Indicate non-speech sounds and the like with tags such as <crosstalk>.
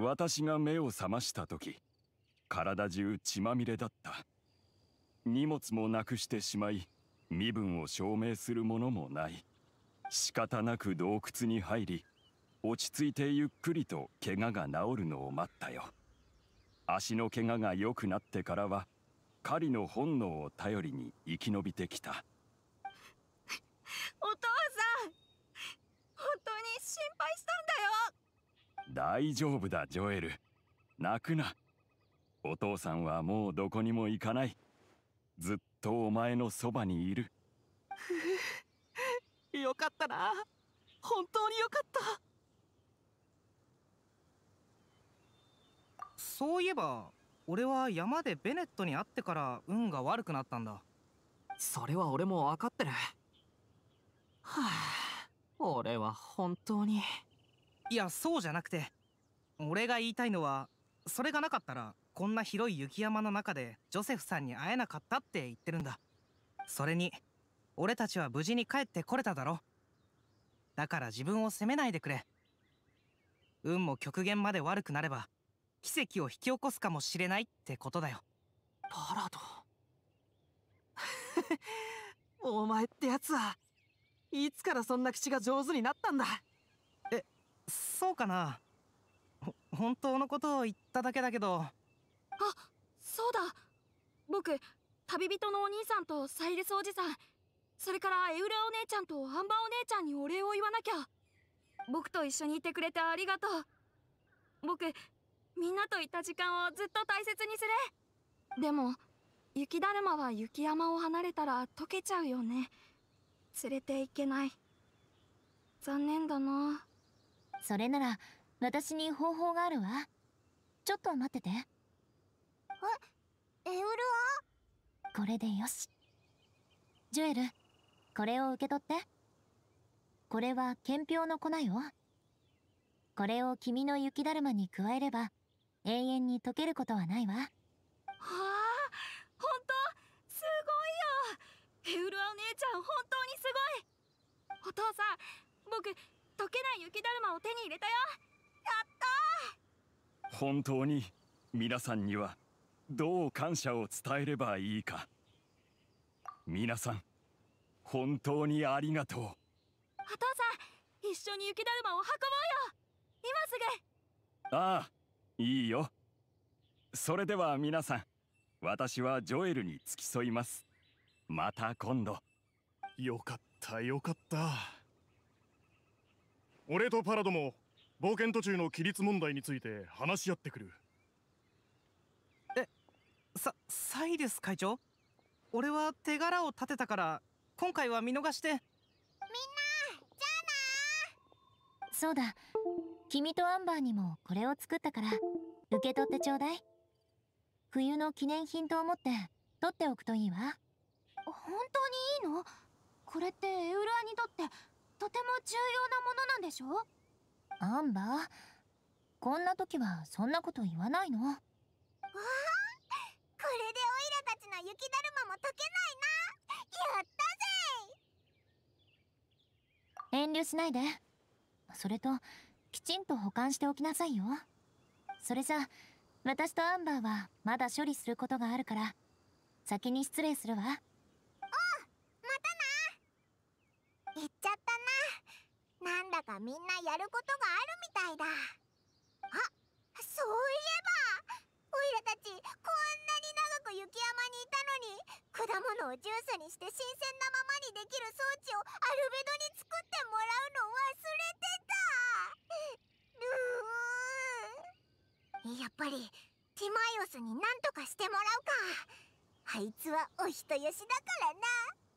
私が目を覚ました時体中血まみれだった荷物もなくしてしまい身分を証明するものもない仕方なく洞窟に入り落ち着いてゆっくりと怪我が治るのを待ったよ足の怪我が良くなってからは狩りの本能を頼りに生き延びてきた大丈夫だジョエル泣くなお父さんはもうどこにも行かないずっとお前のそばにいる <laughs> よかったな本当によかったそういえば俺は山でベネットに会ってから運が悪くなったんだそれは俺も分かってるはあ俺は本当に。いやそうじゃなくて俺が言いたいのはそれがなかったらこんな広い雪山の中でジョセフさんに会えなかったって言ってるんだそれに俺たちは無事に帰ってこれただろだから自分を責めないでくれ運も極限まで悪くなれば奇跡を引き起こすかもしれないってことだよパラド <laughs> お前ってやつはいつからそんな口が上手になったんだそうかな本当のことを言っただけだけどあそうだ僕旅人のお兄さんとサイレスおじさんそれからエウラお姉ちゃんとアンバお姉ちゃんにお礼を言わなきゃ僕と一緒にいてくれてありがとう僕みんなといた時間をずっと大切にするでも雪だるまは雪山を離れたら溶けちゃうよね連れていけない残念だなそれなら私に方法があるわちょっと待っててえエウルはこれでよしジュエルこれを受け取ってこれは憲票の粉よこれを君の雪だるまに加えれば永遠に溶けることはないわ雪だるまを手に入れたよやった本当に皆さんにはどう感謝を伝えればいいか皆さん本当にありがとうお父さん一緒に雪だるまを運ぼうよ今すぐああいいよそれでは皆さん私はジョエルに付き添いますまた今度よかったよかった。俺とパラドも冒険途中の規律問題について話し合ってくるえさサイです会長俺は手柄を立てたから今回は見逃してみんなじゃあなそうだ君とアンバーにもこれを作ったから受け取ってちょうだい冬の記念品と思って取っておくといいわ本当にいいのこれってエウラーにとってとても重要なものなんでしょアンバーこんな時はそんなこと言わないのわあこれでオイラたちの雪だるまも解けないなやったぜ遠慮しないでそれときちんと保管しておきなさいよそれじゃ私とアンバーはまだ処理することがあるから先に失礼するわ。かみんなやることがあるみたいだあそういえばオイラたちこんなに長く雪山にいたのに果物をジュースにして新鮮なままにできる装置をアルベドに作ってもらうの忘れてたやっぱりティマイオスになんとかしてもらうかあいつはお人よしだからな